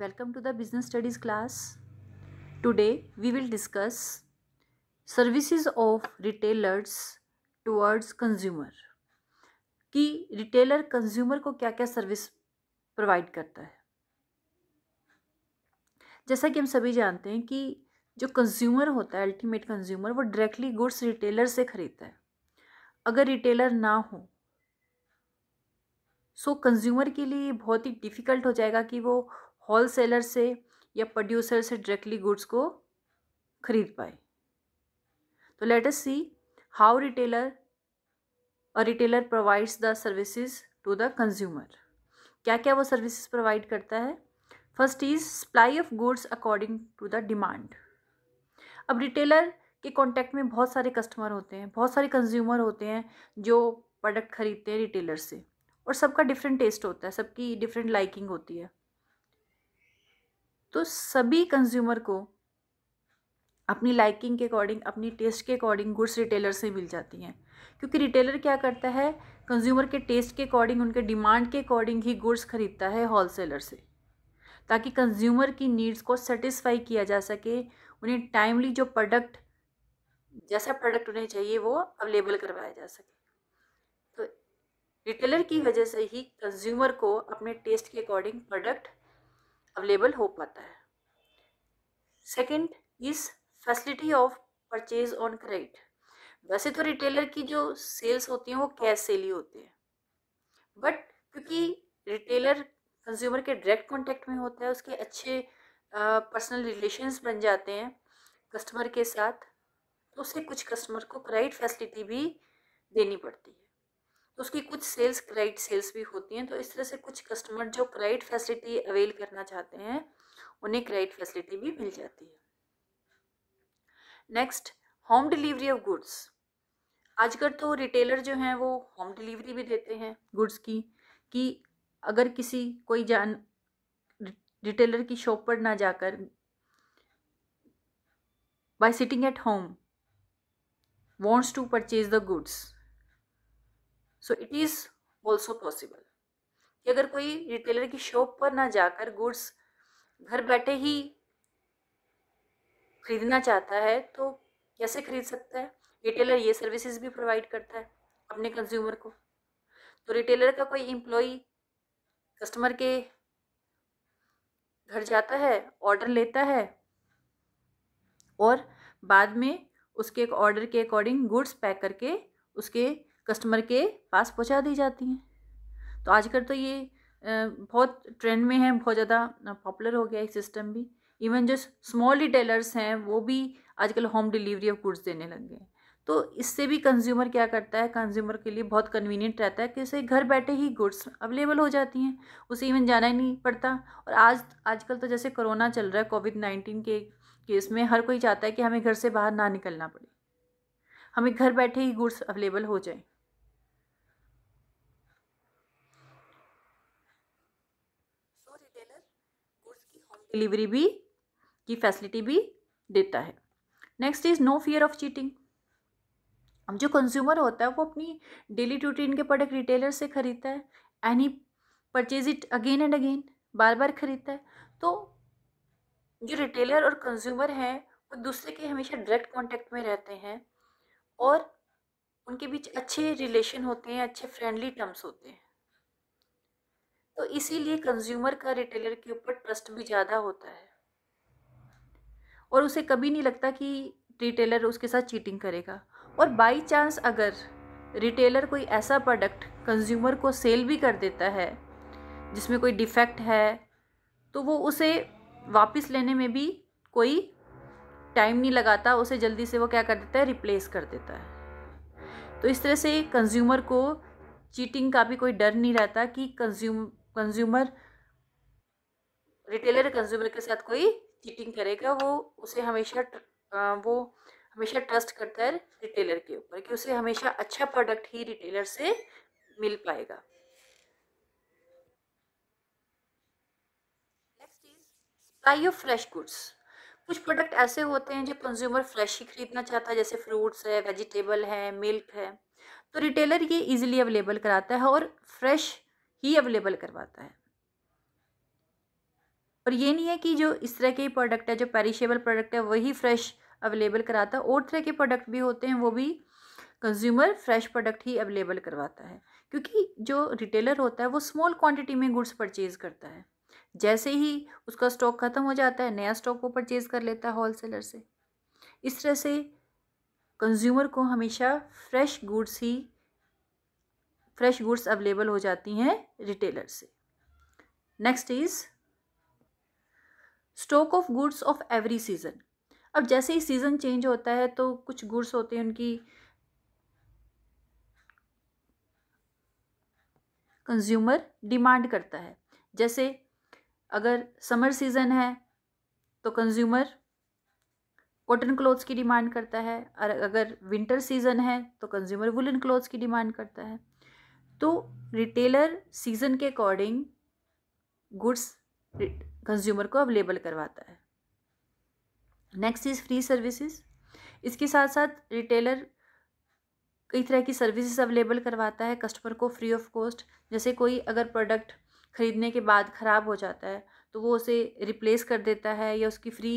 welcome to the business studies class today we will discuss services of retailers towards consumer कि retailer consumer को क्या क्या service provide करता है जैसा कि हम सभी जानते हैं कि जो कंज्यूमर होता है अल्टीमेट कंज्यूमर वो डायरेक्टली गुड्स रिटेलर से ख़रीदता है अगर रिटेलर ना हो सो कंज्यूमर के लिए बहुत ही डिफ़िकल्ट हो जाएगा कि वो होल सेलर से या प्रोड्यूसर से डायरेक्टली गुड्स को खरीद पाए तो let us see how retailer और retailer provides the services to the consumer क्या क्या वो सर्विसेज प्रोवाइड करता है first is supply of goods according to the demand अब रिटेलर के कॉन्टैक्ट में बहुत सारे कस्टमर होते हैं बहुत सारे कंज्यूमर होते हैं जो प्रोडक्ट खरीदते हैं रिटेलर से और सबका डिफरेंट टेस्ट होता है सबकी डिफरेंट लाइकिंग होती है तो सभी कंज्यूमर को अपनी लाइकिंग के अकॉर्डिंग अपनी टेस्ट के अकॉर्डिंग गुड्स रिटेलर से मिल जाती हैं क्योंकि रिटेलर क्या करता है कंज्यूमर के टेस्ट के अकॉर्डिंग उनके डिमांड के अकॉर्डिंग ही गुड्स खरीदता है होलसेलर से ताकि कंज्यूमर की नीड्स को सेटिस्फाई किया जा सके उन्हें टाइमली जो प्रोडक्ट जैसा प्रोडक्ट उन्हें चाहिए वो अवेलेबल करवाया जा सके तो रिटेलर की वजह से ही कंज्यूमर को अपने टेस्ट के अकॉर्डिंग प्रोडक्ट अवेलेबल हो पाता है second is facility of purchase on credit वैसे तो रिटेलर की जो सेल्स होती हैं वो कैश सेल ही होते हैं बट क्योंकि रिटेलर कंज्यूमर के डायरेक्ट कॉन्टेक्ट में होता है उसके अच्छे पर्सनल रिलेशंस बन जाते हैं कस्टमर के साथ तो उसे कुछ कस्टमर को क्रेडिट फैसिलिटी भी देनी पड़ती है तो उसकी कुछ सेल्स क्रेडिट सेल्स भी होती हैं तो इस तरह से कुछ कस्टमर जो क्रेडिट फैसिलिटी अवेल करना चाहते हैं उन्हें क्रेडिट फैसिलिटी भी मिल जाती है next home delivery of goods आजकल तो रिटेलर जो हैं वो होम डिलीवरी भी देते हैं गुड्स की कि अगर किसी कोई जान रिटेलर की शॉप पर ना जाकर by sitting at home wants to purchase the goods so it is also possible कि अगर कोई रिटेलर की शॉप पर ना जाकर गुड्स घर बैठे ही खरीदना चाहता है तो कैसे खरीद सकता है रिटेलर ये सर्विसेज भी प्रोवाइड करता है अपने कंज्यूमर को तो रिटेलर का कोई एम्प्लॉय कस्टमर के घर जाता है ऑर्डर लेता है और बाद में उसके एक ऑर्डर के अकॉर्डिंग गुड्स पैक करके उसके कस्टमर के पास पहुंचा दी जाती हैं तो आजकल तो ये बहुत ट्रेंड में है बहुत ज़्यादा पॉपुलर हो गया है सिस्टम भी इवन जो स्मॉल रिटेलर्स हैं वो भी आजकल होम डिलीवरी ऑफ गुड्स देने लग गए हैं तो इससे भी कंज्यूमर क्या करता है कंज्यूमर के लिए बहुत कन्वीनियंट रहता है कि उसे घर बैठे ही गुड्स अवेलेबल हो जाती हैं उसे इवन जाना ही नहीं पड़ता और आज आजकल तो जैसे कोरोना चल रहा है कोविड नाइन्टीन के केस में हर कोई चाहता है कि हमें घर से बाहर ना निकलना पड़े हमें घर बैठे ही गुड्स अवेलेबल हो जाए डिलीवरी भी की फैसिलिटी भी देता है next is no fear of cheating अब जो कंज्यूमर होता है वो अपनी डेली रूटीन के प्रोडक्ट रिटेलर से ख़रीदता है and he purchase it again and again बार बार ख़रीदता है तो जो रिटेलर और कंज्यूमर हैं वो दूसरे के हमेशा डायरेक्ट कांटेक्ट में रहते हैं और उनके बीच अच्छे रिलेशन होते हैं अच्छे फ्रेंडली टर्म्स होते हैं तो इसीलिए कंज्यूमर का रिटेलर के ऊपर ट्रस्ट भी ज़्यादा होता है और उसे कभी नहीं लगता कि रिटेलर उसके साथ चीटिंग करेगा और बाई चांस अगर रिटेलर कोई ऐसा प्रोडक्ट कंज्यूमर को सेल भी कर देता है जिसमें कोई डिफेक्ट है तो वो उसे वापस लेने में भी कोई टाइम नहीं लगाता उसे जल्दी से वो क्या कर देता है रिप्लेस कर देता है तो इस तरह से कंज्यूमर को चीटिंग का भी कोई डर नहीं रहता कि कंज्यूम कंज्यूमर रिटेलर कंज्यूमर के साथ कोई चीटिंग करेगा वो उसे हमेशा वो हमेशा ट्रस्ट करता है रिटेलर के ऊपर कि उसे हमेशा अच्छा प्रोडक्ट ही रिटेलर से मिल पाएगा next is supply of fresh goods कुछ प्रोडक्ट ऐसे होते हैं जो कंज्यूमर फ्रेश ही खरीदना चाहता है जैसे फ्रूट्स है वेजिटेबल है मिल्क है तो रिटेलर ये इजीली अवेलेबल कराता है और फ्रेश ही अवेलेबल करवाता है और ये नहीं है कि जो इस तरह के प्रोडक्ट है जो पेरिशेबल प्रोडक्ट है वही फ्रेश अवेलेबल कराता है और तरह के प्रोडक्ट भी होते हैं वो भी कंज्यूमर फ्रेश प्रोडक्ट ही अवेलेबल करवाता है क्योंकि जो रिटेलर होता है वो स्मॉल क्वांटिटी में गुड्स परचेज़ करता है जैसे ही उसका स्टॉक ख़त्म हो जाता है नया स्टॉक वो परचेज़ कर लेता है होल सेलर से इस तरह से कंज्यूमर को हमेशा फ्रेश गुड्स ही फ्रेश गुड्स अवेलेबल हो जाती हैं रिटेलर से next is stock of goods of every season अब जैसे ही सीज़न चेंज होता है तो कुछ गुड्स होते हैं उनकी कंज्यूमर डिमांड करता है जैसे अगर समर सीज़न है तो कंज्यूमर कॉटन क्लोथ्स की डिमांड करता है और अगर विंटर सीज़न है तो कंज्यूमर वुलन क्लोथ्स की डिमांड करता है तो रिटेलर सीज़न के अकॉर्डिंग गुड्स कंज्यूमर को अवेलेबल करवाता है नेक्स्ट इज़ फ्री सर्विसेज इसके साथ साथ रिटेलर कई तरह की सर्विसेज अवेलेबल करवाता है कस्टमर को फ्री ऑफ कॉस्ट जैसे कोई अगर प्रोडक्ट ख़रीदने के बाद ख़राब हो जाता है तो वो उसे रिप्लेस कर देता है या उसकी फ्री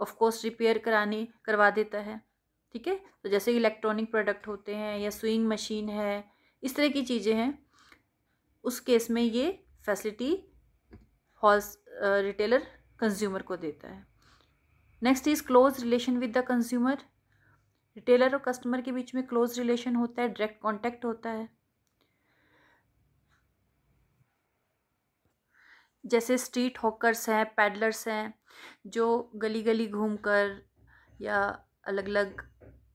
ऑफ कॉस्ट रिपेयर कराने करवा देता है ठीक है तो जैसे इलेक्ट्रॉनिक प्रोडक्ट होते हैं या स्विंग मशीन है इस तरह की चीज़ें हैं उस केस में ये फैसिलिटी हॉल्स रिटेलर कंज्यूमर को देता है next is close relation with the consumer retailer और कस्टमर के बीच में क्लोज रिलेशन होता है डायरेक्ट कॉन्टैक्ट होता है जैसे स्ट्रीट हॉकर्स हैं पैडलर्स हैं जो गली गली घूमकर या अलग अलग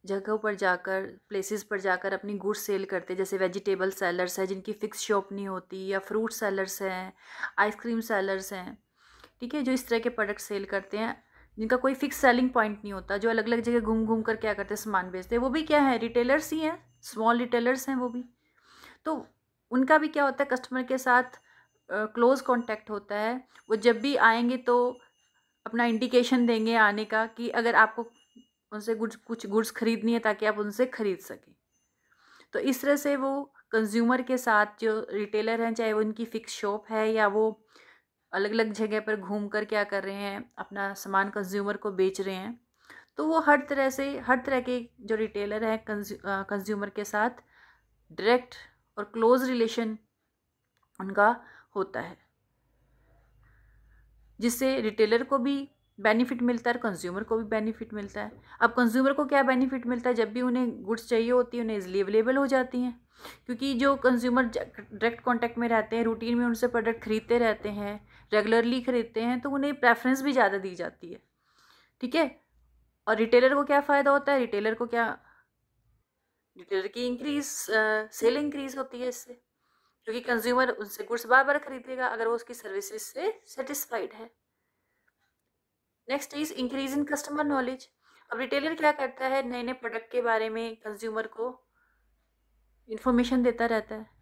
जगहों पर जाकर प्लेसेस पर जाकर अपनी गुड्स सेल करते हैं जैसे वेजिटेबल सेलर्स हैं जिनकी फिक्स शॉप नहीं होती या फ्रूट सेलर्स हैं आइसक्रीम सेलर्स हैं ठीक है जो इस तरह के प्रोडक्ट सेल करते हैं जिनका कोई फिक्स सेलिंग पॉइंट नहीं होता जो अलग अलग जगह घूम घूम कर क्या करते हैं सामान बेचते हैं वो भी क्या है रिटेलर्स ही हैं स्मॉल रिटेलर्स हैं वो भी तो उनका भी क्या होता है कस्टमर के साथ क्लोज uh, कॉन्टैक्ट होता है वो जब भी आएंगे तो अपना इंडिकेशन देंगे आने का कि अगर आपको उनसे कुछ कुछ गुड्स खरीदनी है ताकि आप उनसे खरीद सकें तो इस तरह से वो कंज्यूमर के साथ जो रिटेलर हैं चाहे वो उनकी फ़िक्स शॉप है या वो अलग अलग जगह पर घूम कर क्या कर रहे हैं अपना सामान कंज्यूमर को बेच रहे हैं तो वो हर तरह से हर तरह के जो रिटेलर हैं कंज्यूमर के साथ डायरेक्ट और क्लोज रिलेशन उनका होता है जिससे रिटेलर को भी बेनिफिट मिलता है और कंज्यूमर को भी बेनिफिट मिलता है अब कंज्यूमर को क्या बेनिफिट मिलता है जब भी उन्हें गुड्स चाहिए होती है उन्हें इजली अवेलेबल हो जाती हैं क्योंकि जो कंज्यूमर डायरेक्ट कॉन्टैक्ट में रहते हैं रूटीन में उनसे प्रोडक्ट खरीदते रहते हैं रेगुलरली खरीदते हैं तो उन्हें प्रेफरेंस भी ज़्यादा दी जाती है ठीक है और रिटेलर को क्या फ़ायदा होता है रिटेलर को क्या रिटेलर की इंक्रीज सेल इंक्रीज होती है इससे क्योंकि कंज्यूमर उनसे गुड्स बार बार खरीदेगा अगर वो उसकी सर्विसेज से सेटिस्फाइड है next is increase in customer knowledge अब रिटेलर क्या करता है नए नए प्रोडक्ट के बारे में कंज्यूमर को इन्फॉर्मेशन देता रहता है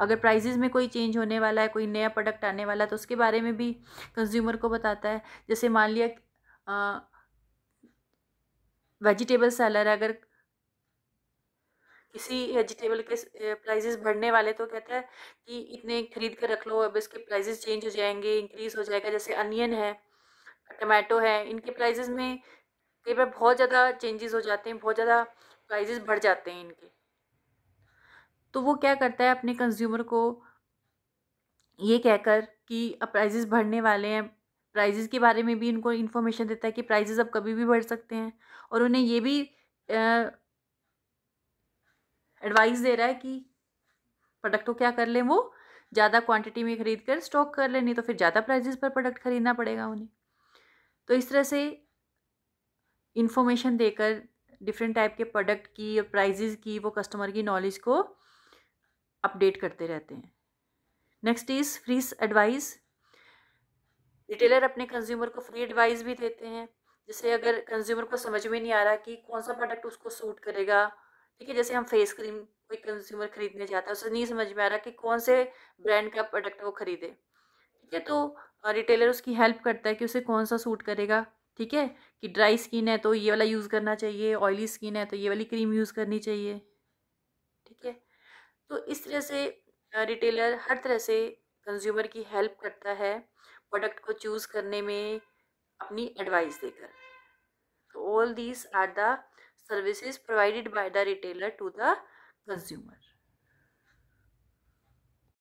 अगर प्राइजेज़ में कोई चेंज होने वाला है कोई नया प्रोडक्ट आने वाला है तो उसके बारे में भी कंज्यूमर को बताता है जैसे मान लिया वेजिटेबल है अगर किसी वेजिटेबल के प्राइजेस बढ़ने वाले तो कहता है कि इतने खरीद कर रख लो अब इसके प्राइजेस चेंज हो जाएंगे इंक्रीज़ हो जाएगा जैसे अनियन है टमाटो है इनके प्राइजेज में कई बार बहुत ज़्यादा चेंजेस हो जाते हैं बहुत ज़्यादा प्राइजेज बढ़ जाते हैं इनके तो वो क्या करता है अपने कंज्यूमर को ये कहकर कि अब प्राइजेस बढ़ने वाले हैं प्राइजेस के बारे में भी इनको इन्फॉर्मेशन देता है कि प्राइजेस अब कभी भी बढ़ सकते हैं और उन्हें ये भी एडवाइस दे रहा है कि प्रोडक्ट को क्या कर लें वो ज़्यादा क्वांटिटी में खरीद कर स्टॉक कर लें नहीं तो फिर ज़्यादा प्राइजेस पर प्रोडक्ट खरीदना पड़ेगा उन्हें तो इस तरह से इन्फॉर्मेशन देकर डिफरेंट टाइप के प्रोडक्ट की और प्राइजेज़ की वो कस्टमर की नॉलेज को अपडेट करते रहते हैं next is free advice retailer अपने कंज्यूमर को फ्री एडवाइस भी देते हैं जैसे अगर कंज्यूमर को समझ में नहीं आ रहा कि कौन सा प्रोडक्ट उसको सूट करेगा ठीक है जैसे हम फेस क्रीम कोई कंज्यूमर खरीदने जाता है उसे नहीं समझ में आ रहा कि कौन से ब्रांड का प्रोडक्ट वो खरीदे ठीक है तो रिटेलर उसकी हेल्प करता है कि उसे कौन सा सूट करेगा ठीक है कि ड्राई स्किन है तो ये वाला यूज़ करना चाहिए ऑयली स्किन है तो ये वाली क्रीम यूज़ करनी चाहिए ठीक है तो इस तरह से रिटेलर हर तरह से कंज्यूमर की हेल्प करता है प्रोडक्ट को चूज़ करने में अपनी एडवाइस देकर तो all these are the services provided by the retailer to the consumer